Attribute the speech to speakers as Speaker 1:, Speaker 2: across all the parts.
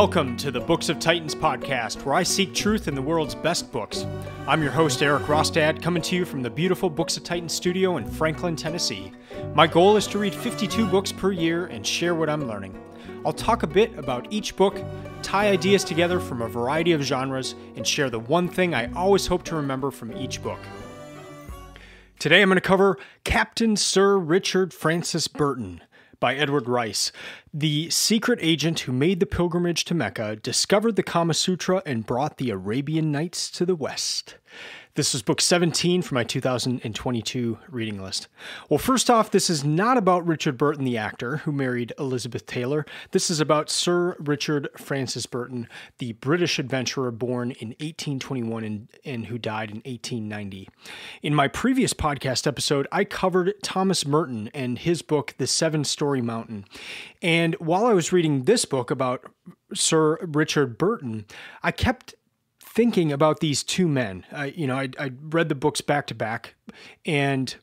Speaker 1: Welcome to the Books of Titans podcast, where I seek truth in the world's best books. I'm your host, Eric Rostad, coming to you from the beautiful Books of Titans studio in Franklin, Tennessee. My goal is to read 52 books per year and share what I'm learning. I'll talk a bit about each book, tie ideas together from a variety of genres, and share the one thing I always hope to remember from each book. Today I'm going to cover Captain Sir Richard Francis Burton, by Edward Rice. The secret agent who made the pilgrimage to Mecca discovered the Kama Sutra and brought the Arabian Nights to the West. This is book 17 from my 2022 reading list. Well, first off, this is not about Richard Burton, the actor who married Elizabeth Taylor. This is about Sir Richard Francis Burton, the British adventurer born in 1821 and, and who died in 1890. In my previous podcast episode, I covered Thomas Merton and his book, The Seven Story Mountain. And while I was reading this book about Sir Richard Burton, I kept thinking about these two men. I, you know, I, I read the books back to back, and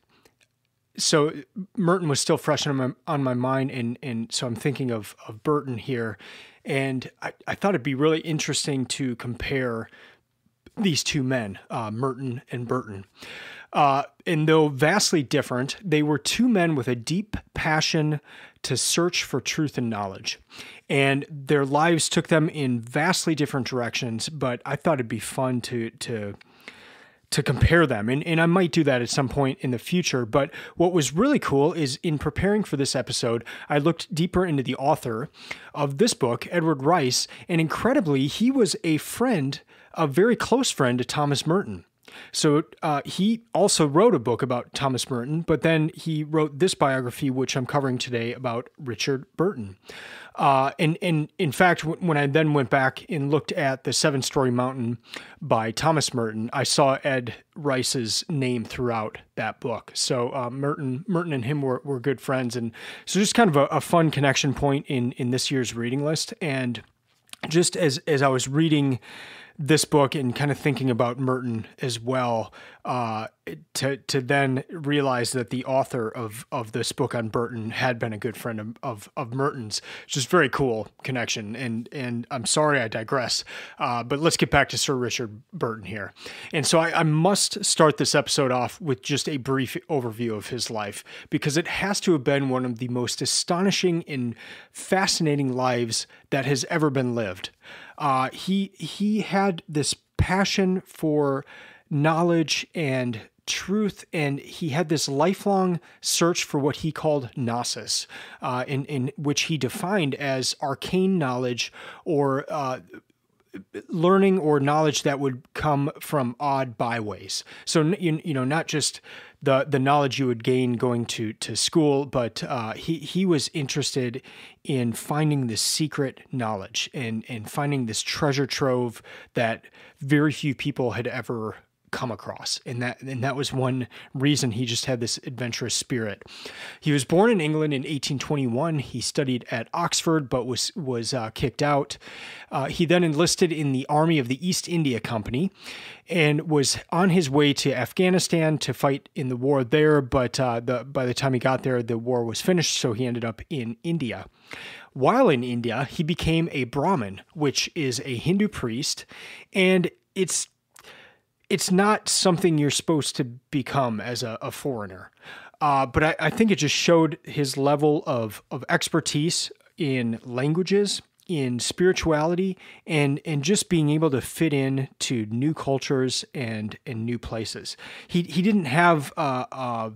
Speaker 1: so Merton was still fresh on my, on my mind, and and so I'm thinking of of Burton here, and I, I thought it'd be really interesting to compare these two men, uh, Merton and Burton. Uh, and though vastly different, they were two men with a deep passion, to search for truth and knowledge. And their lives took them in vastly different directions, but I thought it'd be fun to to to compare them. And, and I might do that at some point in the future. But what was really cool is in preparing for this episode, I looked deeper into the author of this book, Edward Rice, and incredibly, he was a friend, a very close friend to Thomas Merton. So uh, he also wrote a book about Thomas Merton, but then he wrote this biography, which I'm covering today, about Richard Burton. Uh, and, and in fact, when I then went back and looked at The Seven Story Mountain by Thomas Merton, I saw Ed Rice's name throughout that book. So uh, Merton, Merton and him were, were good friends. And so just kind of a, a fun connection point in, in this year's reading list. And just as, as I was reading this book and kind of thinking about Merton as well, uh, to to then realize that the author of of this book on Burton had been a good friend of of, of Merton's, just very cool connection. And and I'm sorry I digress, uh, but let's get back to Sir Richard Burton here. And so I, I must start this episode off with just a brief overview of his life because it has to have been one of the most astonishing and fascinating lives that has ever been lived. Uh, he he had this passion for knowledge and truth, and he had this lifelong search for what he called gnosis, uh, in in which he defined as arcane knowledge or uh, learning or knowledge that would come from odd byways. So you, you know, not just the the knowledge you would gain going to to school, but uh, he he was interested in finding this secret knowledge and and finding this treasure trove that very few people had ever come across and that and that was one reason he just had this adventurous spirit he was born in england in 1821 he studied at oxford but was was uh, kicked out uh, he then enlisted in the army of the east india company and was on his way to afghanistan to fight in the war there but uh, the, by the time he got there the war was finished so he ended up in india while in india he became a brahmin which is a hindu priest and it's it's not something you're supposed to become as a, a foreigner. Uh, but I, I, think it just showed his level of, of expertise in languages, in spirituality, and and just being able to fit in to new cultures and and new places. He he didn't have. Uh, uh,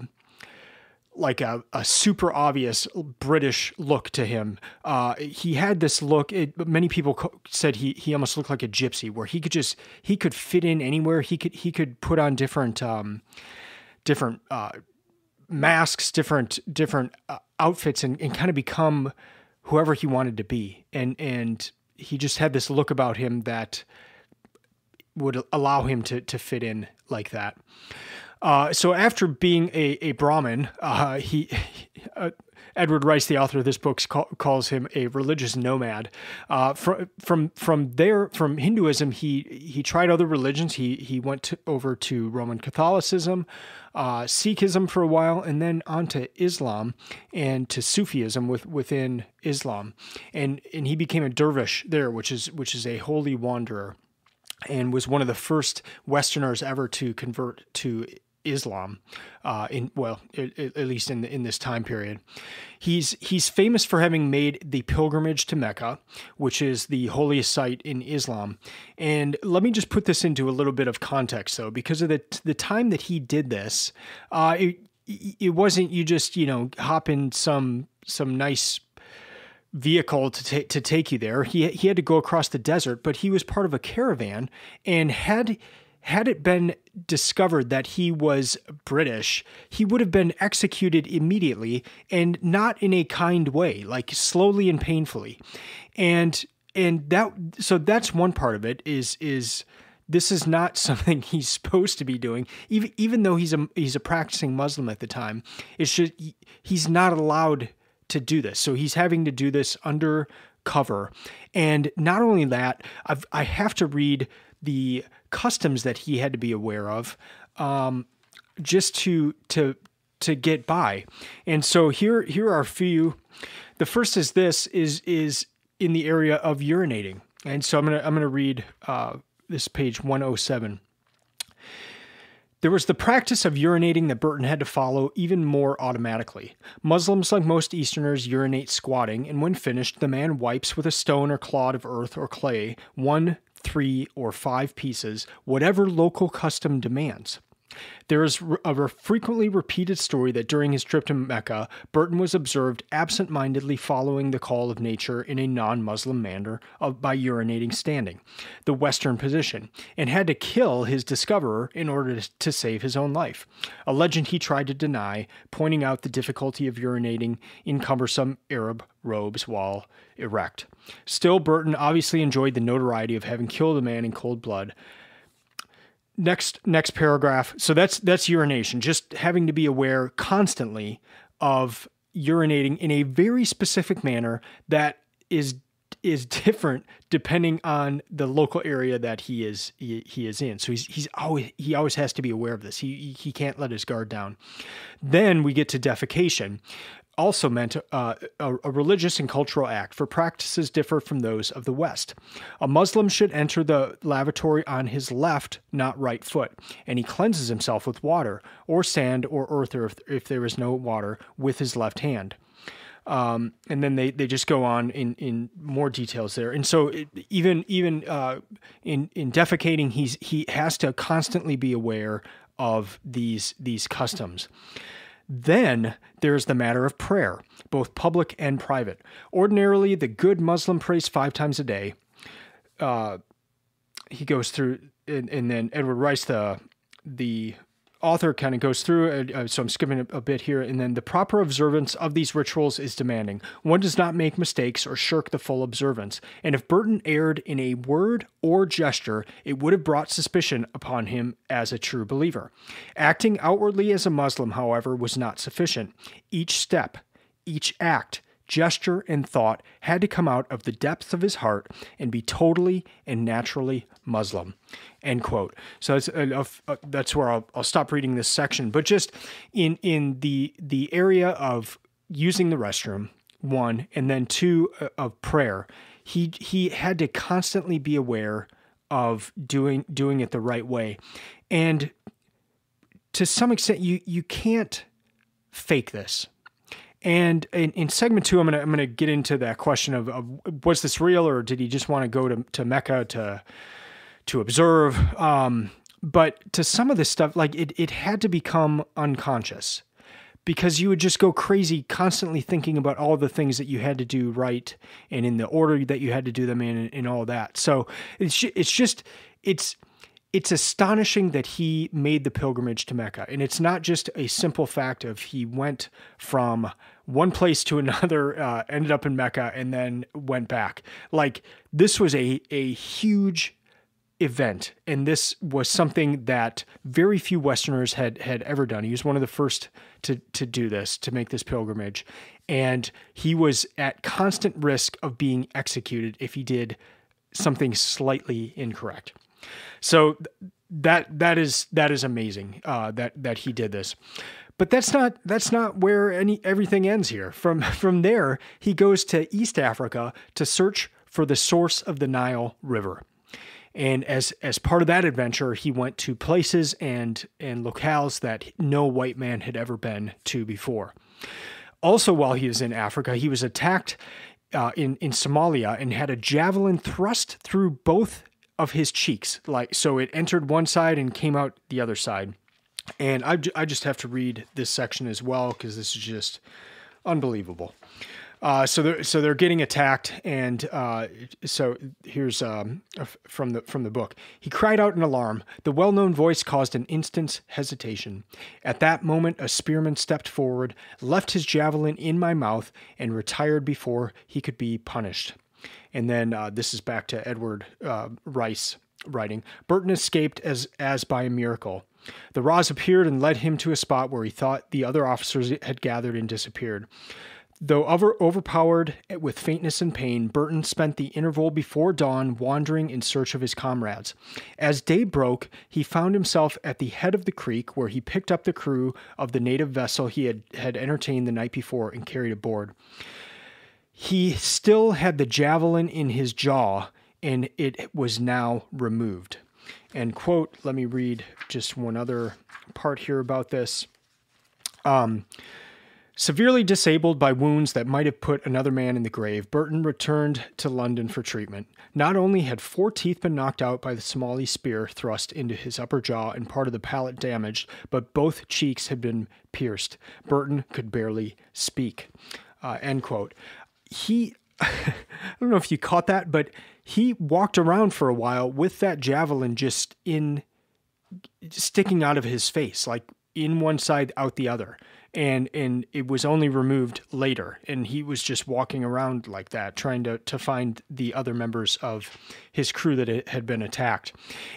Speaker 1: like a, a super obvious British look to him. Uh, he had this look. It, many people said he he almost looked like a gypsy, where he could just he could fit in anywhere. He could he could put on different um, different uh, masks, different different uh, outfits, and, and kind of become whoever he wanted to be. And and he just had this look about him that would allow him to to fit in like that. Uh, so after being a, a Brahmin, uh, he, uh, Edward Rice, the author of this book, calls him a religious nomad. Uh, from from from there, from Hinduism, he he tried other religions. He he went to, over to Roman Catholicism, uh, Sikhism for a while, and then onto Islam and to Sufism with, within Islam, and and he became a dervish there, which is which is a holy wanderer and was one of the first Westerners ever to convert to Islam, uh, in well, at least in the, in this time period. He's he's famous for having made the pilgrimage to Mecca, which is the holiest site in Islam. And let me just put this into a little bit of context, though, because of the the time that he did this, uh, it it wasn't you just you know hop in some some nice vehicle to, to take you there. He, he had to go across the desert, but he was part of a caravan and had had it been discovered that he was British, he would have been executed immediately and not in a kind way, like slowly and painfully. And and that so that's one part of it is is this is not something he's supposed to be doing even even though he's a he's a practicing muslim at the time it's just he's not allowed to do this so he's having to do this under cover and not only that I've, i have to read the customs that he had to be aware of um, just to to to get by. And so here here are a few. The first is this is is in the area of urinating. And so I'm gonna I'm gonna read uh, this page 107. There was the practice of urinating that Burton had to follow even more automatically. Muslims, like most Easterners, urinate squatting, and when finished, the man wipes with a stone or clod of earth or clay, one three, or five pieces, whatever local custom demands. There is a frequently repeated story that during his trip to Mecca, Burton was observed absent mindedly following the call of nature in a non Muslim manner of, by urinating standing, the Western position, and had to kill his discoverer in order to save his own life. A legend he tried to deny, pointing out the difficulty of urinating in cumbersome Arab robes while erect. Still, Burton obviously enjoyed the notoriety of having killed a man in cold blood, next next paragraph. So that's that's urination. Just having to be aware constantly of urinating in a very specific manner that is is different depending on the local area that he is he, he, is in. So he's he's always he always has to be aware of this. He he can't let his guard down. Then we get to defecation also meant uh, a, a, religious and cultural act, for practices differ from those of the West. A Muslim should enter the lavatory on his left, not right foot, and he cleanses himself with water, or sand, or earth, or if, if there is no water, with his left hand. Um, and then they, they just go on in, in more details there. And so it, even even uh, in in defecating, he's he has to constantly be aware of these these customs. Then there's the matter of prayer, both public and private. Ordinarily, the good Muslim prays five times a day. Uh, he goes through, and, and then Edward Rice, the the author kind of goes through, uh, uh, so I'm skipping a, a, bit here, and then the proper observance of these rituals is demanding. One does not make mistakes or shirk the full observance, and if Burton erred in a word or gesture, it would have brought suspicion upon him as a true believer. Acting outwardly as a Muslim, however, was not sufficient. Each step, each act, gesture, and thought had to come out of the depths of his heart and be totally and naturally Muslim. End quote. So that's, uh, uh, uh, that's where I'll, I'll stop reading this section. But just in in the the area of using the restroom, one, and then two uh, of prayer, he he had to constantly be aware of doing doing it the right way, and to some extent, you you can't fake this and in, in segment two, I'm gonna I'm gonna get into that question of, of was this real or did he just want to go to to Mecca to to observe? Um, but to some of this stuff, like it it had to become unconscious because you would just go crazy constantly thinking about all the things that you had to do right and in the order that you had to do them in and, and all that. So it's it's just it's it's astonishing that he made the pilgrimage to Mecca. And it's not just a simple fact of he went from one place to another, uh, ended up in Mecca, and then went back. Like this was a, a huge event. And this was something that very few Westerners had had ever done. He was one of the first to to do this, to make this pilgrimage. And he was at constant risk of being executed if he did something slightly incorrect. So that that is that is amazing uh, that that he did this. But that's not that's not where any everything ends here. From from there, he goes to East Africa to search for the source of the Nile River. And as as part of that adventure, he went to places and and locales that no white man had ever been to before. Also, while he was in Africa, he was attacked uh, in in Somalia and had a javelin thrust through both of his cheeks. Like, so it entered one side and came out the other side. And I, I just have to read this section as well because this is just unbelievable. Uh, so they're so they're getting attacked, and uh, so here's um, from the from the book. He cried out in alarm. The well-known voice caused an instant's hesitation. At that moment, a spearman stepped forward, left his javelin in my mouth, and retired before he could be punished. And then uh, this is back to Edward uh, Rice writing Burton escaped as, as by a miracle. The Roz appeared and led him to a spot where he thought the other officers had gathered and disappeared. Though over- overpowered with faintness and pain, Burton spent the interval before dawn wandering in search of his comrades. As day broke, he found himself at the head of the creek where he picked up the crew of the native vessel he had, had entertained the night before and carried aboard. He still had the javelin in his jaw, and it was now removed. And quote, let me read just one other part here about this. Um, Severely disabled by wounds that might have put another man in the grave, Burton returned to London for treatment. Not only had four teeth been knocked out by the Somali spear thrust into his upper jaw and part of the palate damaged, but both cheeks had been pierced. Burton could barely speak. Uh, end quote he I don't know if you caught that, but he walked around for a while with that javelin just in sticking out of his face, like in one side, out the other. And and it was only removed later. And he was just walking around like that, trying to, to find the other members of his crew that had been attacked.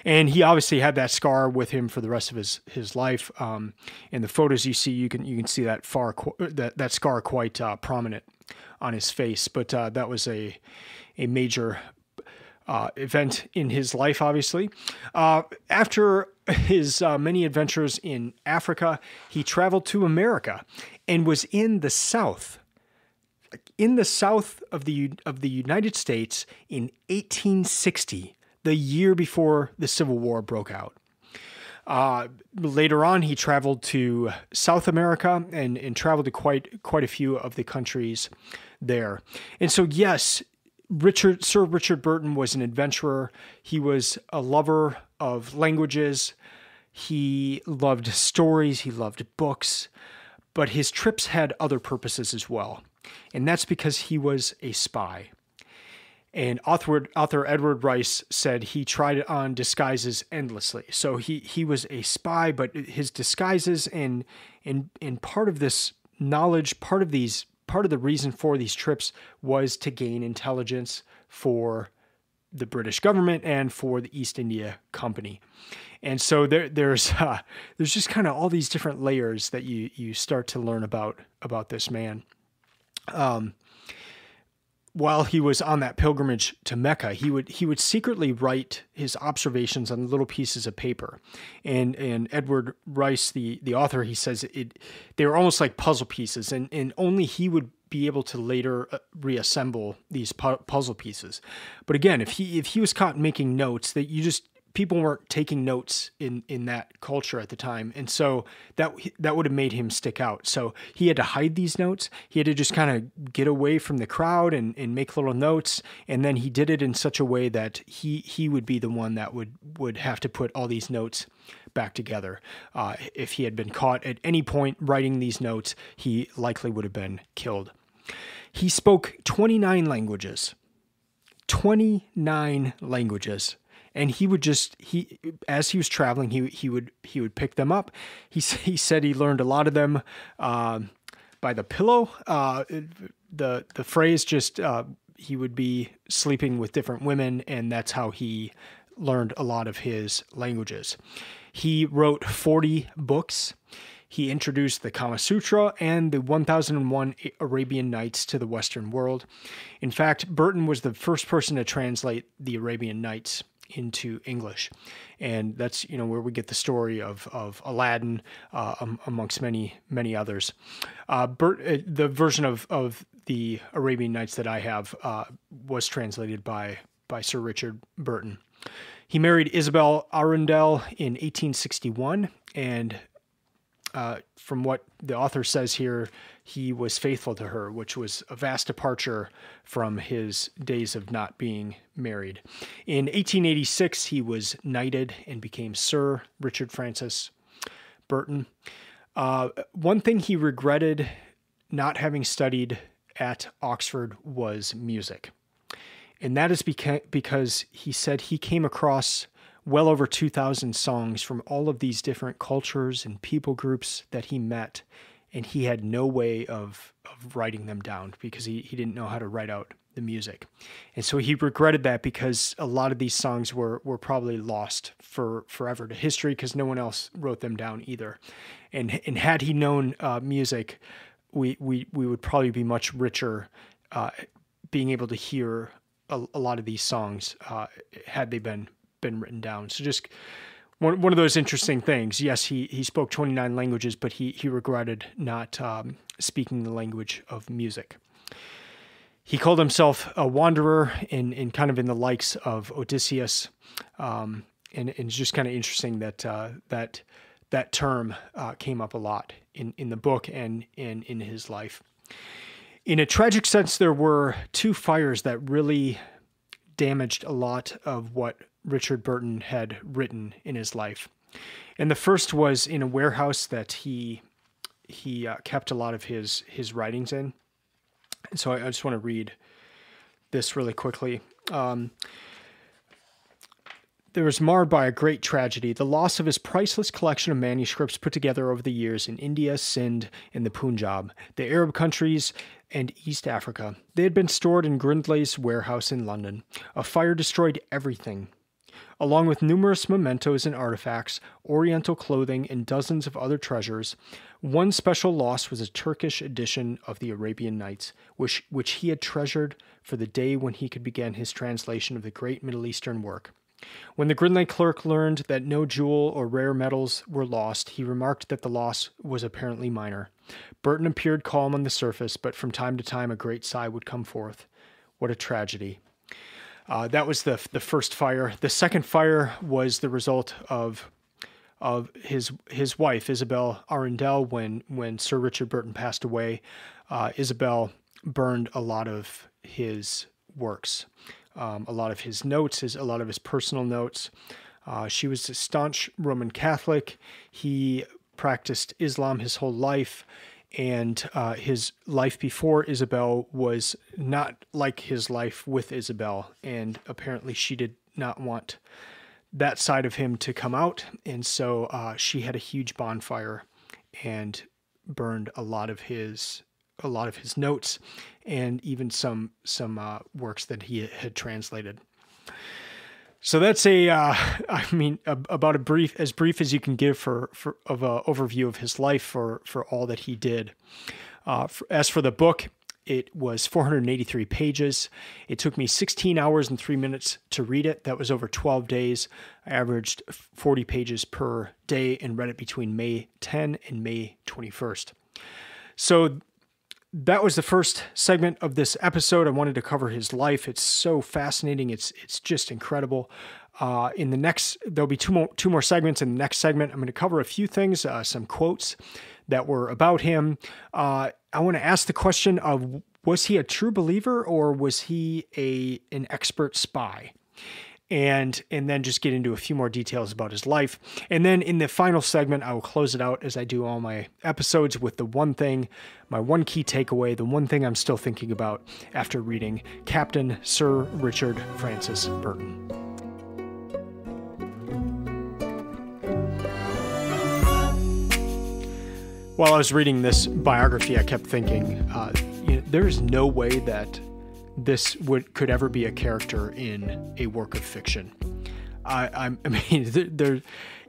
Speaker 1: And he obviously had that scar with him for the rest of his his life. Um, in the photos you see, you can you can see that far that that scar quite uh, prominent on his face. But uh, that was a a major uh, event in his life, obviously. Uh, after his uh, many adventures in Africa, he traveled to America and was in the South, in the South of the of the United States in 1860, the year before the Civil War broke out. Uh, later on, he traveled to South America and, and traveled to quite quite a few of the countries there. And so, yes, Richard Sir Richard Burton was an adventurer. He was a lover of languages. He loved stories. He loved books. But his trips had other purposes as well. And that's because he was a spy. And author, author Edward Rice said he tried on disguises endlessly. So he, he was a spy, but his disguises and, and, and part of this knowledge, part of these, part of the reason for these trips was to gain intelligence for the British government and for the East India Company. And so there, there's, uh, there's just kind of all these different layers that you, you start to learn about, about this man. Um, while he was on that pilgrimage to Mecca, he would he would secretly write his observations on little pieces of paper, and and Edward Rice, the the author, he says it they were almost like puzzle pieces, and and only he would be able to later uh, reassemble these pu- puzzle pieces. But again, if he if he was caught making notes that you just people weren't taking notes in in that culture at the time and so that that would have made him stick out so he had to hide these notes he had to just kind of get away from the crowd and, and make little notes and then he did it in such a way that he he would be the one that would would have to put all these notes back together uh, if he had been caught at any point writing these notes he likely would have been killed he spoke 29 languages 29 languages and he would just he as he was traveling he he would he would pick them up. He he said he learned a lot of them uh, by the pillow. Uh, the the phrase just uh, he would be sleeping with different women, and that's how he learned a lot of his languages. He wrote 40 books. He introduced the Kama Sutra and the 1001 Arabian Nights to the Western world. In fact, Burton was the first person to translate the Arabian Nights into English. And that's you know where we get the story of, of Aladdin uh, um, amongst many many others. Uh, Bert, uh, the version of, of the Arabian Nights that I have uh, was translated by by Sir Richard Burton. He married Isabel Arundel in 1861, and uh, from what the author says here, he was faithful to her, which was a vast departure from his days of not being married. In 1886, he was knighted and became Sir Richard Francis Burton. Uh, one thing he regretted not having studied at Oxford was music. And that is beca- because he said he came across well over 2,000 songs from all of these different cultures and people groups that he met and he had no way of, of writing them down because he, he didn't know how to write out the music. And so he regretted that because a lot of these songs were were probably lost for forever to history because no one else wrote them down either. And and had he known uh, music, we, we we would probably be much richer uh, being able to hear a, a, lot of these songs uh, had they been been written down. So just one one of those interesting things. Yes, he he spoke 29 languages, but he he regretted not um, speaking the language of music. He called himself a wanderer, in in kind of in the likes of Odysseus, um, and, and it's just kind of interesting that uh, that that term uh, came up a lot in in the book and in in his life. In a tragic sense, there were two fires that really damaged a lot of what Richard Burton had written in his life. And the first was in a warehouse that he he uh, kept a lot of his his writings in. And so I, I just want to read this really quickly. Um, there was marred by a great tragedy. The loss of his priceless collection of manuscripts put together over the years in India, Sind, and the Punjab, the Arab countries, and East Africa. They had been stored in Grindley's warehouse in London. A fire destroyed everything Along with numerous mementos and artifacts, oriental clothing, and dozens of other treasures, one special loss was a Turkish edition of the Arabian Nights, which, which he had treasured for the day when he could begin his translation of the great Middle Eastern work. When the Gridley clerk learned that no jewel or rare metals were lost, he remarked that the loss was apparently minor. Burton appeared calm on the surface, but from time to time a great sigh would come forth. What a tragedy. Uh, that was the the first fire. The second fire was the result of of his his wife Isabel Arundel when when Sir Richard Burton passed away. Uh, Isabel burned a lot of his works, um, a lot of his notes, his a lot of his personal notes. Uh, she was a staunch Roman Catholic. He practiced Islam his whole life and uh, his life before Isabel was not like his life with Isabel, and apparently she did not want that side of him to come out, and so uh, she had a huge bonfire and burned a lot of his a lot of his notes and even some some uh, works that he had translated. So that's a, uh, I mean, a, about a brief, as brief as you can give for, for of an overview of his life for for all that he did. Uh, for, as for the book, it was 483 pages. It took me 16 hours and three minutes to read it. That was over 12 days. I averaged 40 pages per day and read it between May 10 and May 21st. So that was the first segment of this episode. I wanted to cover his life. It's so fascinating. It's it's just incredible. Uh, in the next, there'll be two more two more segments. In the next segment, I'm going to cover a few things, uh, some quotes that were about him. Uh, I want to ask the question of was he a true believer or was he a an expert spy? and and then just get into a few more details about his life. And then in the final segment, I will close it out as I do all my episodes with the one thing, my one key takeaway, the one thing I'm still thinking about after reading Captain Sir Richard Francis Burton. While I was reading this biography, I kept thinking, uh, you know, there is no way that this would could ever be a character in a work of fiction. I, I mean, there,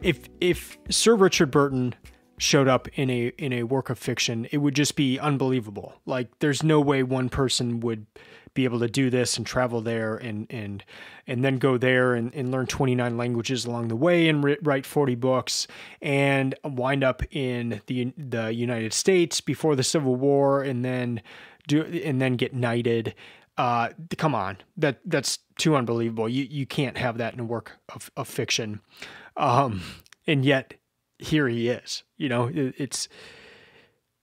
Speaker 1: if if Sir Richard Burton showed up in a in a work of fiction, it would just be unbelievable. Like, there's no way one person would be able to do this and travel there and and and then go there and, and learn 29 languages along the way and re- write 40 books and wind up in the the United States before the Civil War and then do and then get knighted uh, come on, that that's too unbelievable. You you can't have that in a work of, of fiction, um, and yet here he is. You know, it, it's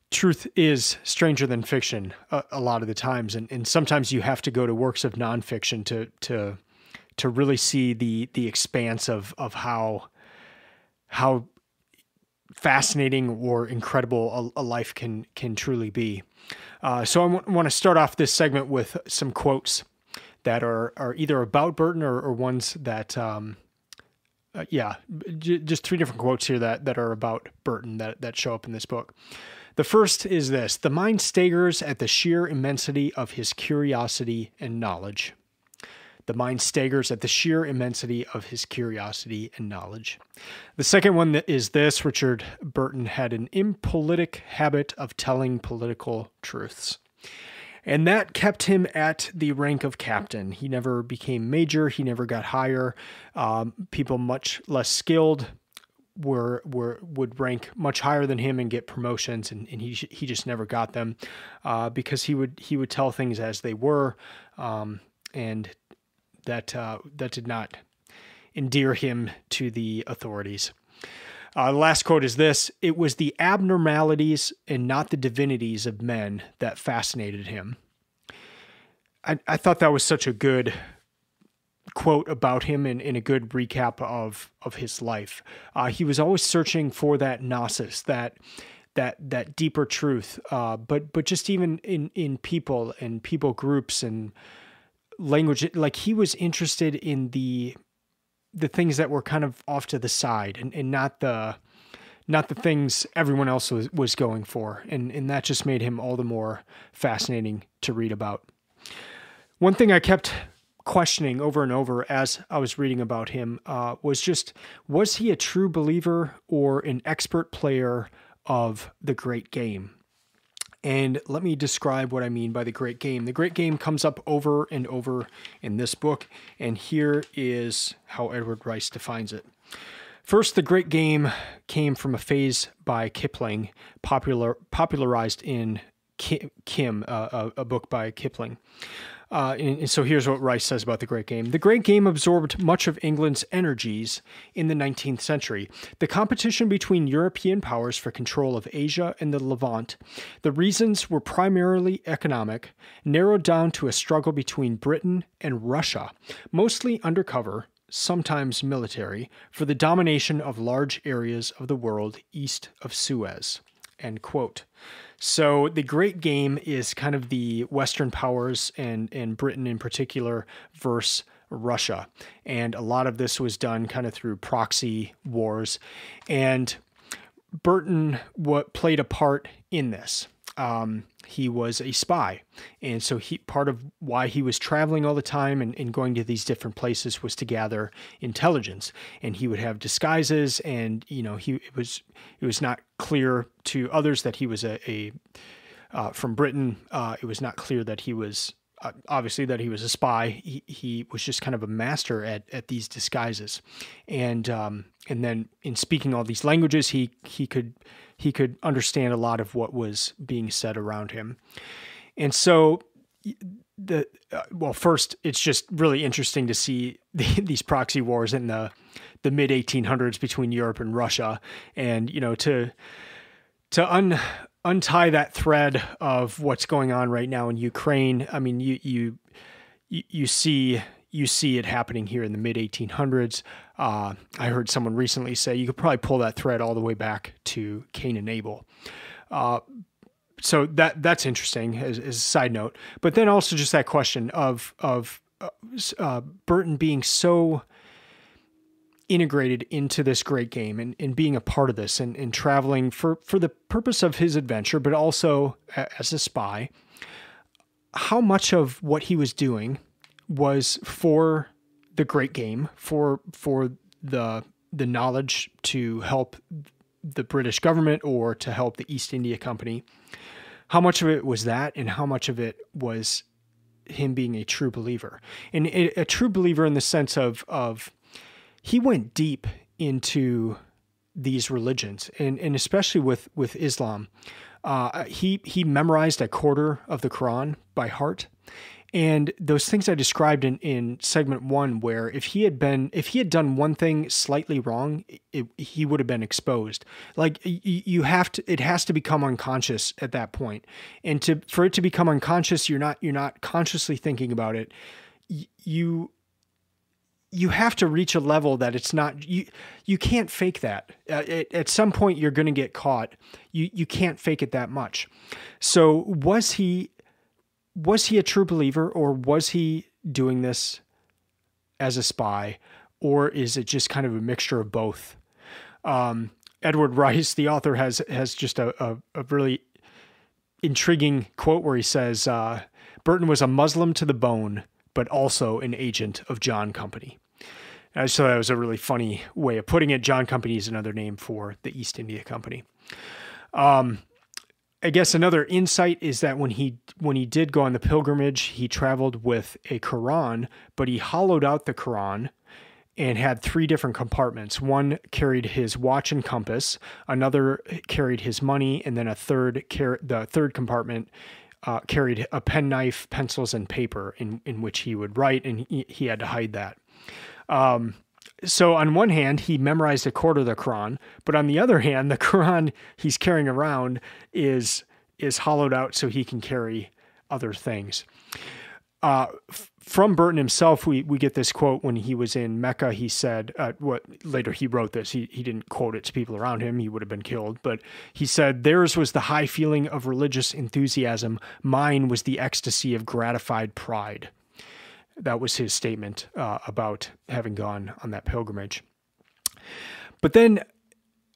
Speaker 1: truth is stranger than fiction a, a, lot of the times, and and sometimes you have to go to works of nonfiction to to to really see the the expanse of of how how fascinating or incredible a, a life can can truly be. Uh, so I want to start off this segment with some quotes that are are either about Burton or, or ones that. Um, uh, yeah, just three different quotes here that, that are about Burton that, that show up in this book. The first is this The mind staggers at the sheer immensity of his curiosity and knowledge. The mind staggers at the sheer immensity of his curiosity and knowledge. The second one is this Richard Burton had an impolitic habit of telling political truths. And that kept him at the rank of captain. He never became major, he never got higher. Um, people much less skilled were were would rank much higher than him and get promotions and, and he he just never got them uh, because he would he would tell things as they were um, and that uh, that did not endear him to the authorities. Uh, last quote is this It was the abnormalities and not the divinities of men that fascinated him. I, I thought that was such a good quote about him and, and a good recap of, of his life. Uh, he was always searching for that gnosis, that that that deeper truth. Uh, but but just even in in people and people groups and language like he was interested in the the things that were kind of off to the side and, and not the not the things everyone else was, was going for and and that just made him all the more fascinating to read about one thing i kept questioning over and over as i was reading about him uh, was just was he a true believer or an expert player of the great game and let me describe what I mean by the great game. The great game comes up over and over in this book, and here is how Edward Rice defines it. First, the great game came from a phase by Kipling, popular, popularized in Kim, uh, a, a book by Kipling. Uh, and, and so here's what Rice says about the great game. The great game absorbed much of England's energies in the 19th century. The competition between European powers for control of Asia and the Levant, the reasons were primarily economic, narrowed down to a struggle between Britain and Russia, mostly undercover, sometimes military, for the domination of large areas of the world east of Suez. End quote. So the Great Game is kind of the Western powers and and Britain in particular versus Russia, and a lot of this was done kind of through proxy wars, and Burton what played a part in this um, he was a spy. And so he part of why he was traveling all the time and, and, going to these different places was to gather intelligence. And he would have disguises and you know he it was it was not clear to others that he was a, a uh, from Britain. Uh, it was not clear that he was uh, obviously that he was a spy. He, he, was just kind of a master at, at these disguises, and um, and then in speaking all these languages, he he could he could understand a lot of what was being said around him. And so the uh, well first it's just really interesting to see the, these proxy wars in the the mid 1800s between Europe and Russia and you know to to un untie that thread of what's going on right now in Ukraine I mean you you you see you see it happening here in the mid 1800s. Uh, I heard someone recently say you could probably pull that thread all the way back to Cain and Abel. Uh, so that that's interesting as, as, a side note. But then also just that question of of uh, uh Burton being so integrated into this great game and, and being a part of this and, and traveling for, for the purpose of his adventure, but also as a spy, how much of what he was doing – was for the great game for for the the knowledge to help the British government or to help the East India Company. How much of it was that, and how much of it was him being a true believer, and a, true believer in the sense of of he went deep into these religions, and and especially with with Islam. Uh, he he memorized a quarter of the Quran by heart, and those things I described in, in segment one, where if he had been, if he had done one thing slightly wrong, it, he would have been exposed. Like you have to, it has to become unconscious at that point. And to, for it to become unconscious, you're not, you're not consciously thinking about it. You, you have to reach a level that it's not you you can't fake that uh, at some point you're going to get caught you you can't fake it that much so was he was he a true believer or was he doing this as a spy or is it just kind of a mixture of both? Um, Edward Rice, the author, has has just a, a, a really intriguing quote where he says uh, Burton was a Muslim to the bone, but also an agent of John Company. And so that was a really funny way of putting it. John Company is another name for the East India Company. Um, I guess another insight is that when he when he did go on the pilgrimage, he traveled with a Quran, but he hollowed out the Quran and had three different compartments. One carried his watch and compass, another carried his money, and then a third car- the third compartment uh, carried a penknife, pencils, and paper in in which he would write, and he, he had to hide that. Um, so on one hand he memorized a quarter of the quran but on the other hand the quran he's carrying around is is hollowed out so he can carry other things uh, f- from Burton himself, we, we get this quote when he was in Mecca. He said, uh, what later he wrote this, he, he didn't quote it to people around him, he would have been killed, but he said, Theirs was the high feeling of religious enthusiasm, mine was the ecstasy of gratified pride. That was his statement uh, about having gone on that pilgrimage. But then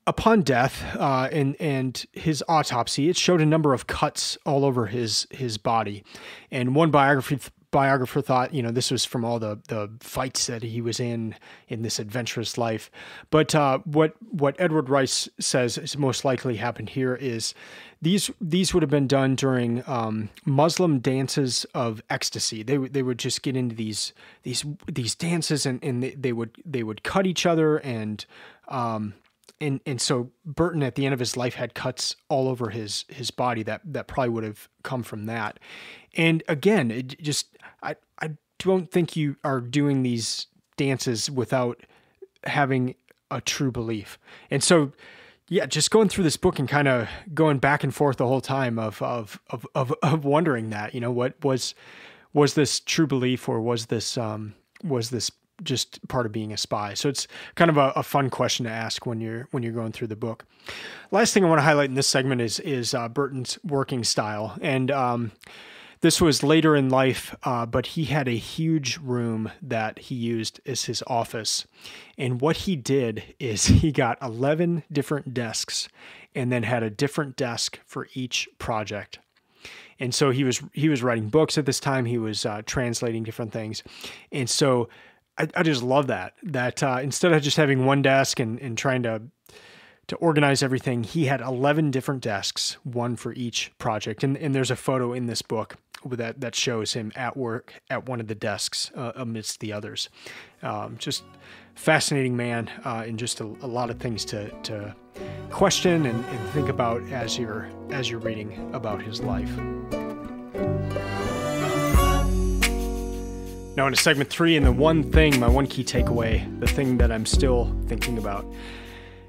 Speaker 1: upon death uh, and and his autopsy, it showed a number of cuts all over his his body, and one biography biographer thought, you know, this was from all the the fights that he was in in this adventurous life. But uh, what what Edward Rice says is most likely happened here is these these would have been done during um, Muslim dances of ecstasy. They they would just get into these these these dances and and they, they would they would cut each other and um, and and so Burton at the end of his life had cuts all over his his body that that probably would have come from that. And again, it just I I don't think you are doing these dances without having a true belief. And so yeah, just going through this book and kind of going back and forth the whole time of of of of, of wondering that, you know, what was was this true belief or was this um was this just part of being a spy. So it's kind of a, a, fun question to ask when you're when you're going through the book. Last thing I want to highlight in this segment is is uh, Burton's working style, and um, this was later in life, uh, but he had a huge room that he used as his office, and what he did is he got eleven different desks, and then had a different desk for each project and so he was he was writing books at this time he was uh, translating different things and so I, I just love that. That uh, instead of just having one desk and, and trying to to organize everything, he had 11 different desks, one for each project. And, and there's a photo in this book that, that shows him at work at one of the desks uh, amidst the others. Um, just fascinating man, uh, and just a, a, lot of things to, to question and, and think about as you're as you're reading about his life. Now into segment three and the one thing, my one key takeaway, the thing that I'm still thinking about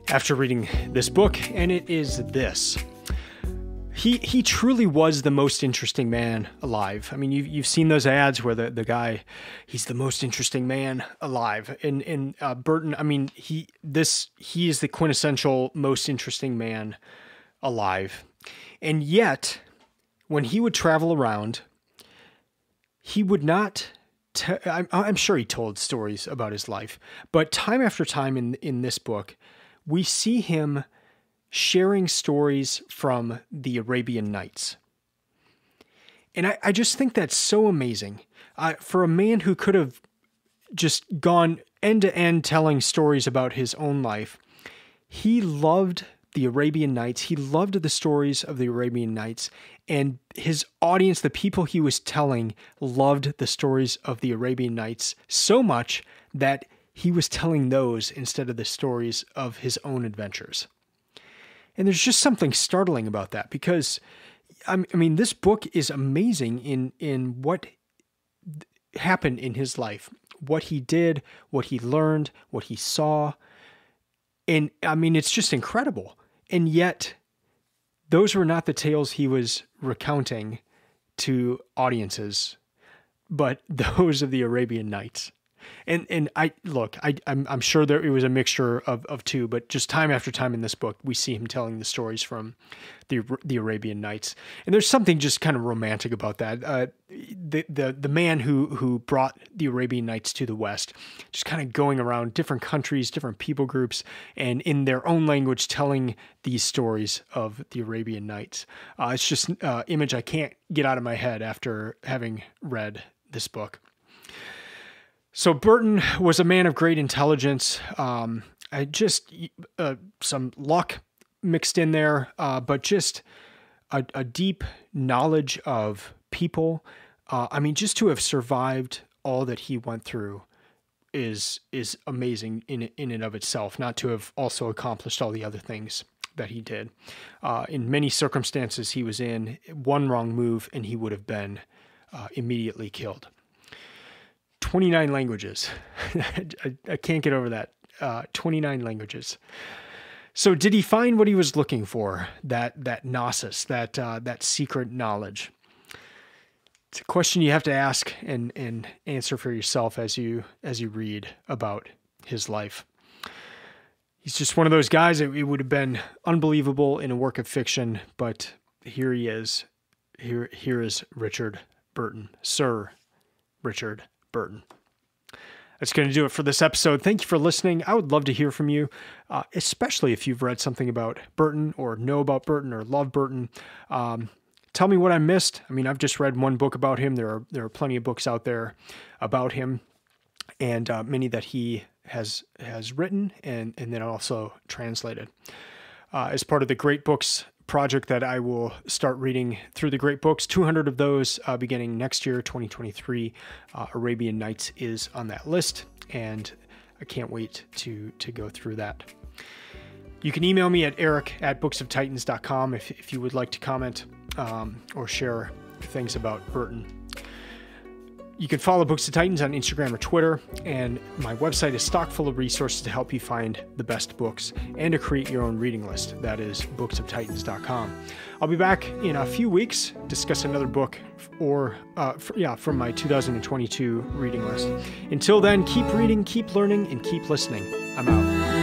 Speaker 1: after reading this book, and it is this. He, he truly was the most interesting man alive. I mean, you've, you've seen those ads where the, the guy, he's the most interesting man alive. And, and uh, Burton, I mean, he, this, he is the quintessential most interesting man alive. And yet, when he would travel around, he would not am I'm, I'm sure he told stories about his life, but time after time in in this book, we see him sharing stories from the Arabian Nights. And I, I just think that's so amazing. Uh, for a man who could have just gone end to end telling stories about his own life, he loved the Arabian Nights. He loved the stories of the Arabian Nights, and his audience, the people he was telling, loved the stories of the Arabian Nights so much that he was telling those instead of the stories of his own adventures. And there's just something startling about that because, I mean, this book is amazing in, in what happened in his life, what he did, what he learned, what he saw. And I mean, it's just incredible. And yet, those were not the tales he was recounting to audiences, but those of the Arabian Nights and and I look, I I'm, I'm sure there it was a mixture of of two, but just time after time in this book, we see him telling the stories from the the Arabian Nights, and there's something just kind of romantic about that. Uh, the the the man who who brought the Arabian Nights to the West, just kind of going around different countries, different people groups, and in their own language telling these stories of the Arabian Nights. Uh, it's just uh, image I can't get out of my head after having read this book. So Burton was a man of great intelligence. Um, just uh, some luck mixed in there, uh, but just a, a, deep knowledge of people. Uh, I mean, just to have survived all that he went through is is amazing in in and of itself. Not to have also accomplished all the other things that he did. Uh, in many circumstances, he was in one wrong move, and he would have been uh, immediately killed. 29 languages. I, I, can't get over that. Uh, 29 languages. So did he find what he was looking for? That that gnosis, that uh, that secret knowledge. It's a question you have to ask and and answer for yourself as you as you read about his life. He's just one of those guys. It, it would have been unbelievable in a work of fiction, but here he is. Here here is Richard Burton, Sir Richard Burton. That's going to do it for this episode. Thank you for listening. I would love to hear from you, uh, especially if you've read something about Burton or know about Burton or love Burton. Um, tell me what I missed. I mean, I've just read one book about him. There are there are plenty of books out there about him, and uh, many that he has has written and and then also translated. Uh, as part of the Great Books project that I will start reading through the great books. 200 of those uh, beginning next year, 2023. Uh, Arabian Nights is on that list, and I can't wait to, to go through that. You can email me at eric at booksoftitans.com if, if you would like to comment um, or share things about Burton. You can follow Books of Titans on Instagram or Twitter, and my website is stock full of resources to help you find the best books and to create your own reading list. That is booksoftitans.com. I'll be back in a few weeks discuss another book or uh, for, yeah from my 2022 reading list. Until then, keep reading, keep learning, and keep listening. I'm out.